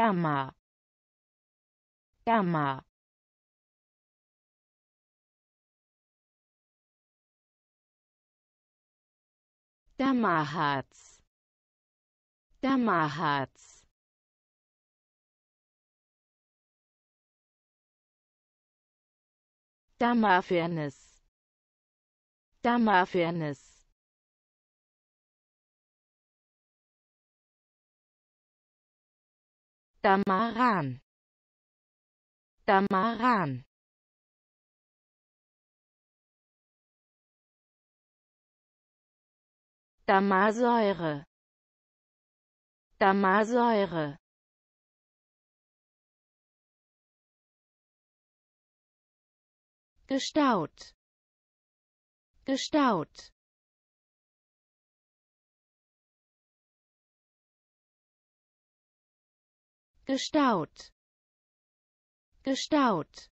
Gamma Gamma Dammerharz Dammerharz Dammerfairness Dammerfairness Damaran Damaran Damasäure Damasäure gestaut gestaut gestaut gestaut